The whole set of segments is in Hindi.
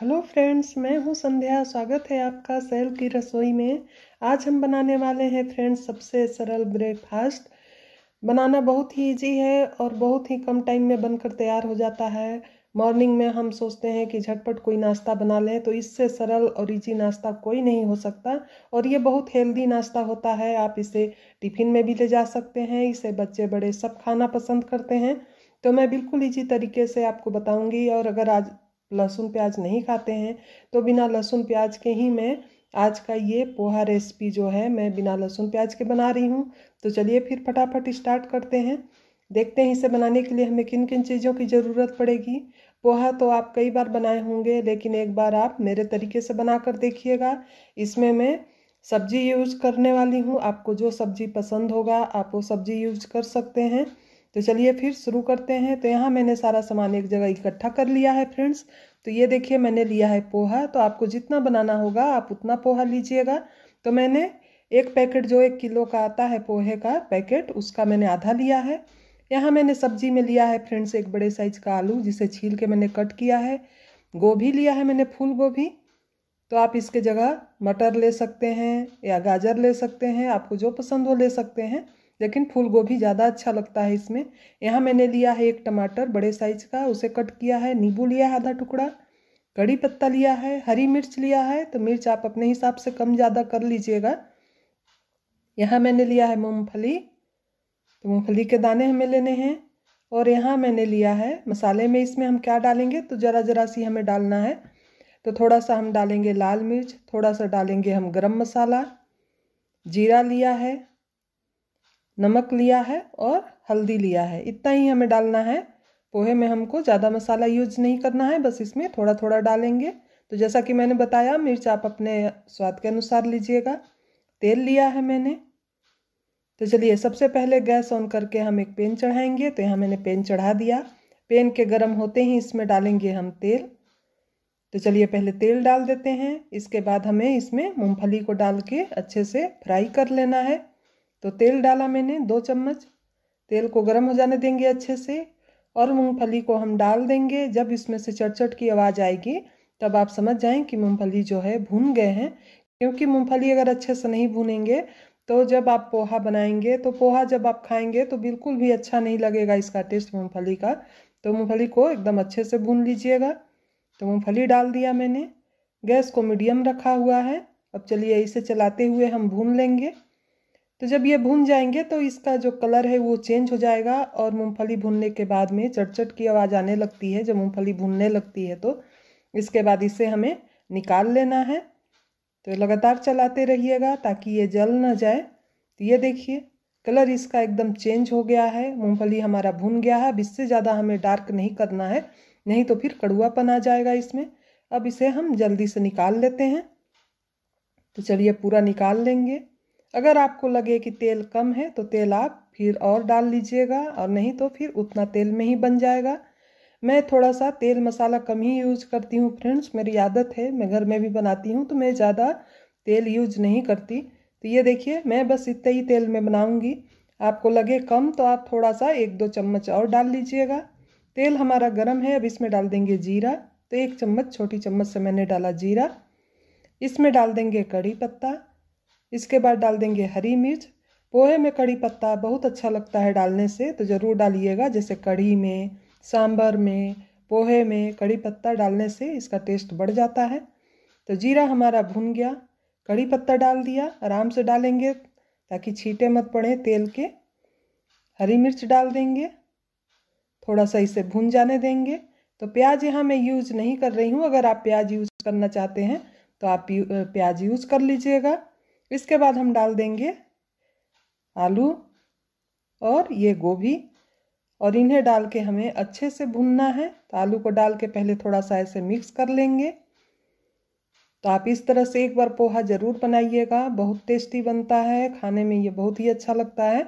हेलो फ्रेंड्स मैं हूं संध्या स्वागत है आपका सहल की रसोई में आज हम बनाने वाले हैं फ्रेंड्स सबसे सरल ब्रेकफास्ट बनाना बहुत ही इजी है और बहुत ही कम टाइम में बनकर तैयार हो जाता है मॉर्निंग में हम सोचते हैं कि झटपट कोई नाश्ता बना लें तो इससे सरल और इजी नाश्ता कोई नहीं हो सकता और ये बहुत हेल्दी नाश्ता होता है आप इसे टिफ़िन में भी ले जा सकते हैं इसे बच्चे बड़े सब खाना पसंद करते हैं तो मैं बिल्कुल इजी तरीके से आपको बताऊंगी और अगर आज लहसुन प्याज नहीं खाते हैं तो बिना लहसुन प्याज के ही मैं आज का ये पोहा रेसिपी जो है मैं बिना लहसुन प्याज के बना रही हूँ तो चलिए फिर फटाफट स्टार्ट करते हैं देखते हैं इसे बनाने के लिए हमें किन किन चीज़ों की ज़रूरत पड़ेगी पोहा तो आप कई बार बनाए होंगे लेकिन एक बार आप मेरे तरीके से बना कर देखिएगा इसमें मैं सब्जी यूज करने वाली हूँ आपको जो सब्जी पसंद होगा आप वो सब्जी यूज कर सकते हैं तो चलिए फिर शुरू करते हैं तो यहाँ मैंने सारा सामान एक जगह इकट्ठा कर लिया है फ्रेंड्स तो ये देखिए मैंने लिया है पोहा तो आपको जितना बनाना होगा आप उतना पोहा लीजिएगा तो मैंने एक पैकेट जो एक किलो का आता है पोहे का पैकेट उसका मैंने आधा लिया है यहाँ मैंने सब्जी में लिया है फ्रेंड्स एक बड़े साइज का आलू जिसे छील के मैंने कट किया है गोभी लिया है मैंने फूल गोभी तो आप इसके जगह मटर ले सकते हैं या गाजर ले सकते हैं आपको जो पसंद हो ले सकते हैं लेकिन फूल गोभी ज़्यादा अच्छा लगता है इसमें यहाँ मैंने लिया है एक टमाटर बड़े साइज का उसे कट किया है नींबू लिया है आधा टुकड़ा कड़ी पत्ता लिया है हरी मिर्च लिया है तो मिर्च आप अपने हिसाब से कम ज़्यादा कर लीजिएगा यहाँ मैंने लिया है मूँगफली तो मूँगफली के दाने हमें लेने हैं और यहाँ मैंने लिया है मसाले में इसमें हम क्या डालेंगे तो ज़रा ज़रा सी हमें डालना है तो थोड़ा सा हम डालेंगे लाल मिर्च थोड़ा सा डालेंगे हम गरम मसाला जीरा लिया है नमक लिया है और हल्दी लिया है इतना ही हमें डालना है पोहे में हमको ज़्यादा मसाला यूज नहीं करना है बस इसमें थोड़ा थोड़ा डालेंगे तो जैसा कि मैंने बताया मिर्च आप अपने स्वाद के अनुसार लीजिएगा तेल लिया है मैंने तो चलिए सबसे पहले गैस ऑन करके हम एक पेन चढ़ाएंगे तो यहाँ मैंने पेन चढ़ा दिया पेन के गर्म होते ही इसमें डालेंगे हम तेल तो चलिए पहले तेल डाल देते हैं इसके बाद हमें इसमें मूंगफली को डाल के अच्छे से फ्राई कर लेना है तो तेल डाला मैंने दो चम्मच तेल को गर्म हो जाने देंगे अच्छे से और मूंगफली को हम डाल देंगे जब इसमें से चटचट की आवाज़ आएगी तब आप समझ जाएं कि मूंगफली जो है भून गए हैं क्योंकि मूंगफली अगर अच्छे से नहीं भूनेंगे तो जब आप पोहा बनाएंगे तो पोहा जब आप खाएंगे तो बिल्कुल भी अच्छा नहीं लगेगा इसका टेस्ट मूंगफली का तो मूंगफली को एकदम अच्छे से भून लीजिएगा तो मूंगफली डाल दिया मैंने गैस को मीडियम रखा हुआ है अब चलिए इसे चलाते हुए हम भून लेंगे तो जब ये भून जाएंगे तो इसका जो कलर है वो चेंज हो जाएगा और मूंगफली भूनने के बाद में चटचट की आवाज़ आने लगती है जब मूंगफली भूनने लगती है तो इसके बाद इसे हमें निकाल लेना है तो लगातार चलाते रहिएगा ताकि ये जल ना जाए तो ये देखिए कलर इसका एकदम चेंज हो गया है मूंगफली हमारा भून गया है अब इससे ज़्यादा हमें डार्क नहीं करना है नहीं तो फिर कड़ुआपन आ जाएगा इसमें अब इसे हम जल्दी से निकाल लेते हैं तो चलिए पूरा निकाल लेंगे अगर आपको लगे कि तेल कम है तो तेल आप फिर और डाल लीजिएगा और नहीं तो फिर उतना तेल में ही बन जाएगा मैं थोड़ा सा तेल मसाला कम ही यूज करती हूँ फ्रेंड्स मेरी आदत है मैं घर में भी बनाती हूँ तो मैं ज़्यादा तेल यूज नहीं करती तो ये देखिए मैं बस इतने ही तेल में बनाऊँगी आपको लगे कम तो आप थोड़ा सा एक दो चम्मच और डाल लीजिएगा तेल हमारा गर्म है अब इसमें डाल देंगे जीरा तो एक चम्मच छोटी चम्मच से मैंने डाला जीरा इसमें डाल देंगे कड़ी पत्ता इसके बाद डाल देंगे हरी मिर्च पोहे में कड़ी पत्ता बहुत अच्छा लगता है डालने से तो ज़रूर डालिएगा जैसे कढ़ी में सांभर में पोहे में कड़ी पत्ता डालने से इसका टेस्ट बढ़ जाता है तो जीरा हमारा भुन गया कड़ी पत्ता डाल दिया आराम से डालेंगे ताकि छीटे मत पड़े तेल के हरी मिर्च डाल देंगे थोड़ा सा इसे भून जाने देंगे तो प्याज यहाँ मैं यूज नहीं कर रही हूँ अगर आप प्याज यूज करना चाहते हैं तो आप प्याज यूज कर लीजिएगा इसके बाद हम डाल देंगे आलू और ये गोभी और इन्हें डाल के हमें अच्छे से भुनना है तो आलू को डाल के पहले थोड़ा सा ऐसे मिक्स कर लेंगे तो आप इस तरह से एक बार पोहा ज़रूर बनाइएगा बहुत टेस्टी बनता है खाने में ये बहुत ही अच्छा लगता है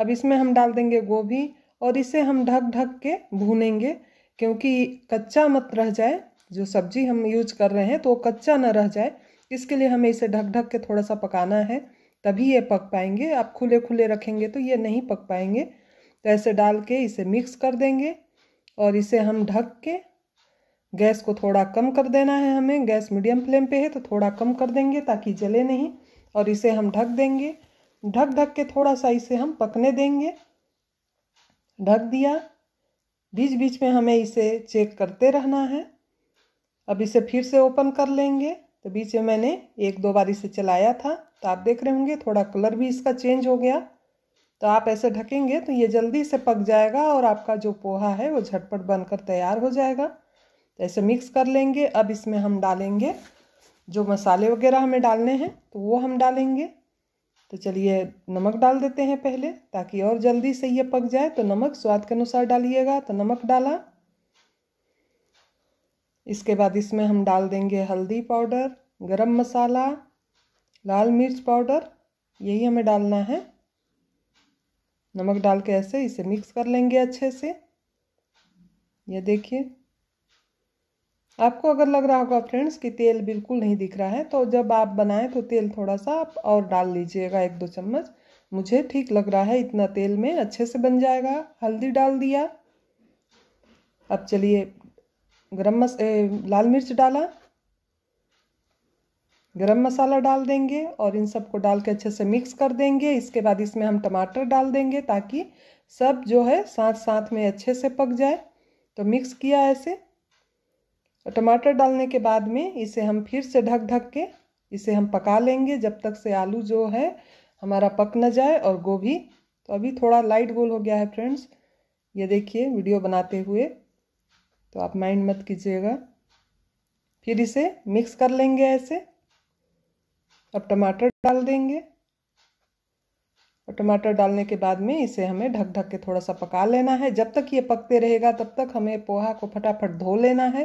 अब इसमें हम डाल देंगे गोभी और इसे हम ढक ढक के भूनेंगे क्योंकि कच्चा मत रह जाए जो सब्जी हम यूज कर रहे हैं तो वो कच्चा ना रह जाए इसके लिए हमें इसे ढक ढक के थोड़ा सा पकाना है तभी ये पक पाएंगे आप खुले खुले रखेंगे तो ये नहीं पक पाएंगे तो ऐसे डाल के इसे मिक्स कर देंगे और इसे हम ढक के गैस को थोड़ा कम कर देना है हमें गैस मीडियम फ्लेम पे है तो थोड़ा कम कर देंगे ताकि जले नहीं और इसे हम ढक देंगे ढक ढक के थोड़ा सा इसे हम पकने देंगे ढक दिया बीच बीच में हमें इसे चेक करते रहना है अब इसे फिर से ओपन कर लेंगे तो बीच में मैंने एक दो बार इसे चलाया था तो आप देख रहे होंगे थोड़ा कलर भी इसका चेंज हो गया तो आप ऐसे ढकेंगे तो ये जल्दी से पक जाएगा और आपका जो पोहा है वो झटपट बनकर तैयार हो जाएगा तो ऐसे मिक्स कर लेंगे अब इसमें हम डालेंगे जो मसाले वगैरह हमें डालने हैं तो वो हम डालेंगे तो चलिए नमक डाल देते हैं पहले ताकि और जल्दी से ये पक जाए तो नमक स्वाद के अनुसार डालिएगा तो नमक डाला इसके बाद इसमें हम डाल देंगे हल्दी पाउडर गरम मसाला लाल मिर्च पाउडर यही हमें डालना है नमक डाल के ऐसे इसे मिक्स कर लेंगे अच्छे से ये देखिए आपको अगर लग रहा होगा फ्रेंड्स कि तेल बिल्कुल नहीं दिख रहा है तो जब आप बनाएं तो तेल थोड़ा सा आप और डाल लीजिएगा एक दो चम्मच मुझे ठीक लग रहा है इतना तेल में अच्छे से बन जाएगा हल्दी डाल दिया अब चलिए गरम मस लाल मिर्च डाला गरम मसाला डाल देंगे और इन सबको डाल के अच्छे से मिक्स कर देंगे इसके बाद इसमें हम टमाटर डाल देंगे ताकि सब जो है साथ साथ में अच्छे से पक जाए तो मिक्स किया ऐसे और टमाटर डालने के बाद में इसे हम फिर से ढक ढक के इसे हम पका लेंगे जब तक से आलू जो है हमारा पक न जाए और गोभी तो अभी थोड़ा लाइट गोल हो गया है फ्रेंड्स ये देखिए वीडियो बनाते हुए तो आप माइंड मत कीजिएगा फिर इसे मिक्स कर लेंगे ऐसे अब टमाटर डाल देंगे और टमाटर डालने के बाद में इसे हमें ढक ढक के थोड़ा सा पका लेना है जब तक ये पकते रहेगा तब तक हमें पोहा को फटाफट धो लेना है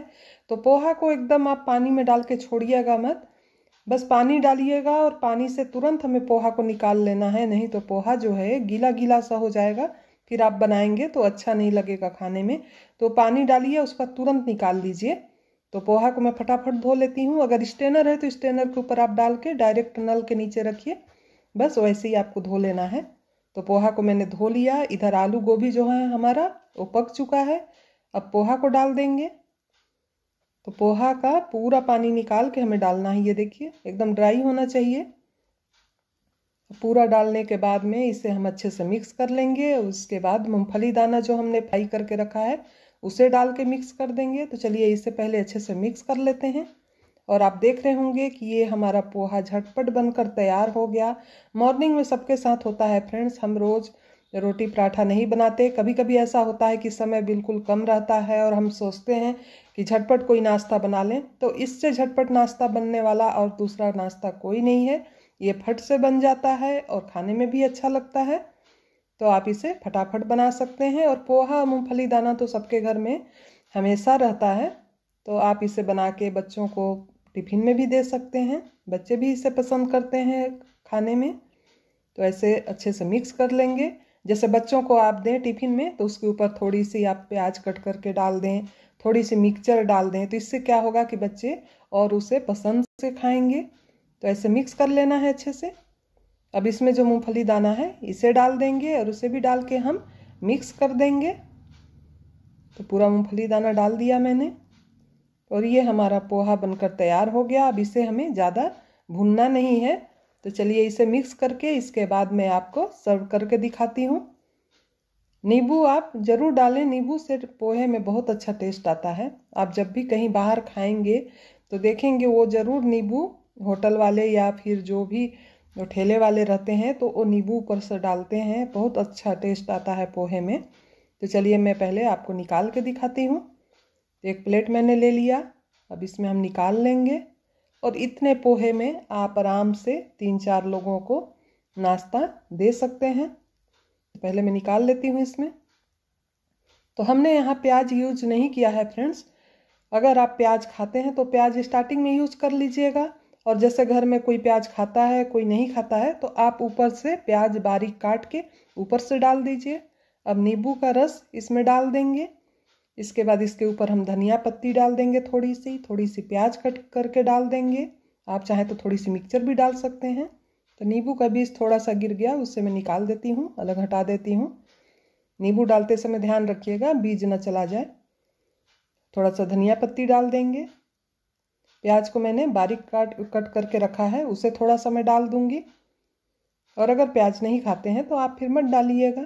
तो पोहा को एकदम आप पानी में डाल के छोड़िएगा मत बस पानी डालिएगा और पानी से तुरंत हमें पोहा को निकाल लेना है नहीं तो पोहा जो है गीला गीला सा हो जाएगा फिर आप बनाएंगे तो अच्छा नहीं लगेगा खाने में तो पानी डालिए उसका तुरंत निकाल लीजिए तो पोहा को मैं फटाफट धो लेती हूँ अगर स्टेनर है तो स्टेनर के ऊपर आप डाल के डायरेक्ट नल के नीचे रखिए बस वैसे ही आपको धो लेना है तो पोहा को मैंने धो लिया इधर आलू गोभी जो है हमारा वो पक चुका है अब पोहा को डाल देंगे तो पोहा का पूरा पानी निकाल के हमें डालना है ये देखिए एकदम ड्राई होना चाहिए पूरा डालने के बाद में इसे हम अच्छे से मिक्स कर लेंगे उसके बाद मूंगफली दाना जो हमने फ्राई करके रखा है उसे डाल के मिक्स कर देंगे तो चलिए इसे पहले अच्छे से मिक्स कर लेते हैं और आप देख रहे होंगे कि ये हमारा पोहा झटपट बनकर तैयार हो गया मॉर्निंग में सबके साथ होता है फ्रेंड्स हम रोज़ रोटी पराठा नहीं बनाते कभी कभी ऐसा होता है कि समय बिल्कुल कम रहता है और हम सोचते हैं कि झटपट कोई नाश्ता बना लें तो इससे झटपट नाश्ता बनने वाला और दूसरा नाश्ता कोई नहीं है ये फट से बन जाता है और खाने में भी अच्छा लगता है तो आप इसे फटाफट बना सकते हैं और पोहा मूंगफली दाना तो सबके घर में हमेशा रहता है तो आप इसे बना के बच्चों को टिफिन में भी दे सकते हैं बच्चे भी इसे पसंद करते हैं खाने में तो ऐसे अच्छे से मिक्स कर लेंगे जैसे बच्चों को आप दें टिफिन में तो उसके ऊपर थोड़ी सी आप प्याज कट करके डाल दें थोड़ी सी मिक्सचर डाल दें तो इससे क्या होगा कि बच्चे और उसे पसंद से खाएंगे तो ऐसे मिक्स कर लेना है अच्छे से अब इसमें जो मूंगफली दाना है इसे डाल देंगे और उसे भी डाल के हम मिक्स कर देंगे तो पूरा मूंगफली दाना डाल दिया मैंने और ये हमारा पोहा बनकर तैयार हो गया अब इसे हमें ज़्यादा भूनना नहीं है तो चलिए इसे मिक्स करके इसके बाद मैं आपको सर्व करके दिखाती हूँ नींबू आप ज़रूर डालें नींबू से पोहे में बहुत अच्छा टेस्ट आता है आप जब भी कहीं बाहर खाएंगे तो देखेंगे वो ज़रूर नींबू होटल वाले या फिर जो भी जो ठेले वाले रहते हैं तो वो नींबू ऊपर से डालते हैं बहुत अच्छा टेस्ट आता है पोहे में तो चलिए मैं पहले आपको निकाल के दिखाती हूँ एक प्लेट मैंने ले लिया अब इसमें हम निकाल लेंगे और इतने पोहे में आप आराम से तीन चार लोगों को नाश्ता दे सकते हैं पहले मैं निकाल लेती हूँ इसमें तो हमने यहाँ प्याज यूज नहीं किया है फ्रेंड्स अगर आप प्याज खाते हैं तो प्याज स्टार्टिंग में यूज़ कर लीजिएगा और जैसे घर में कोई प्याज खाता है कोई नहीं खाता है तो आप ऊपर से प्याज बारीक काट के ऊपर से डाल दीजिए अब नींबू का रस इसमें डाल देंगे इसके बाद इसके ऊपर हम धनिया पत्ती डाल देंगे थोड़ी सी थोड़ी सी प्याज कट करके डाल देंगे आप चाहें तो थोड़ी सी मिक्सचर भी डाल सकते हैं तो नींबू का बीज थोड़ा सा गिर गया उससे मैं निकाल देती हूँ अलग हटा देती हूँ नींबू डालते समय ध्यान रखिएगा बीज ना चला जाए थोड़ा सा धनिया पत्ती डाल देंगे प्याज को मैंने बारीक काट कट करके रखा है उसे थोड़ा सा मैं डाल दूँगी और अगर प्याज नहीं खाते हैं तो आप फिर मत डालिएगा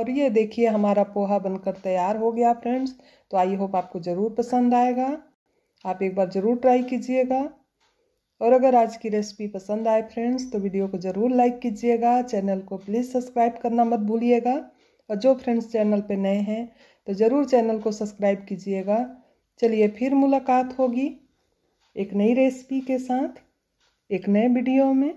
और ये देखिए हमारा पोहा बनकर तैयार हो गया फ्रेंड्स तो आई होप आपको ज़रूर पसंद आएगा आप एक बार ज़रूर ट्राई कीजिएगा और अगर आज की रेसिपी पसंद आए फ्रेंड्स तो वीडियो को ज़रूर लाइक कीजिएगा चैनल को प्लीज़ सब्सक्राइब करना मत भूलिएगा और जो फ्रेंड्स चैनल पर नए हैं तो ज़रूर चैनल को सब्सक्राइब कीजिएगा चलिए फिर मुलाकात होगी एक नई रेसिपी के साथ एक नए वीडियो में